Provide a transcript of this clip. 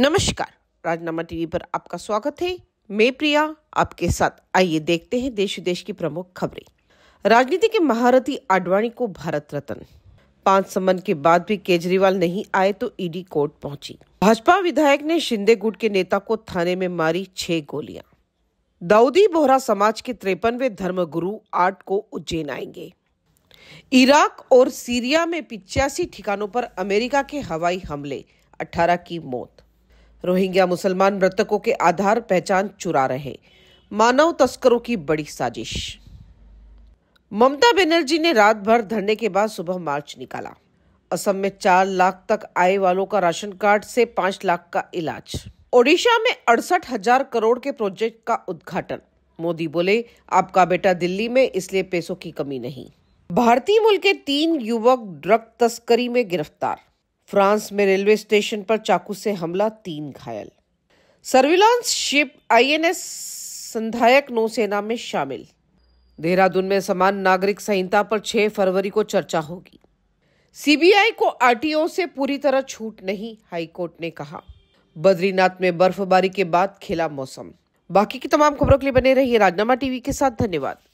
नमस्कार राजनामा टीवी पर आपका स्वागत है मैं प्रिया आपके साथ आइए देखते हैं देश विदेश की प्रमुख खबरें राजनीति के महारथी आडवाणी को भारत रत्न पांच सम्मन के बाद भी केजरीवाल नहीं आए तो ईडी कोर्ट पहुंची भाजपा विधायक ने शिंदे गुट के नेता को थाने में मारी छह गोलियां दाऊदी बोहरा समाज के धर्म धर्मगुरु आठ को उज्जैन आएंगे इराक और सीरिया में पिचासी ठिकानों पर अमेरिका के हवाई हमले 18 की मौत रोहिंग्या मुसलमान मृतकों के आधार पहचान चुरा रहे मानव तस्करों की बड़ी साजिश ममता बनर्जी ने रात भर धरने के बाद सुबह मार्च निकाला असम में चार लाख तक आए वालों का राशन कार्ड से पांच लाख का इलाज ओडिशा में अड़सठ हजार करोड़ के प्रोजेक्ट का उद्घाटन मोदी बोले आपका बेटा दिल्ली में इसलिए पैसों की कमी नहीं भारतीय मूल के तीन युवक ड्रग तस्करी में गिरफ्तार फ्रांस में रेलवे स्टेशन पर चाकू से हमला तीन घायल सर्विलांस शिप आईएनएस संधायक नौसेना में शामिल देहरादून में समान नागरिक संहिता पर 6 फरवरी को चर्चा होगी सीबीआई को आरटीओ से पूरी तरह छूट नहीं हाईकोर्ट ने कहा बद्रीनाथ में बर्फबारी के बाद खिला मौसम बाकी की तमाम खबरों के लिए बने रहिए राजनामा टीवी के साथ धन्यवाद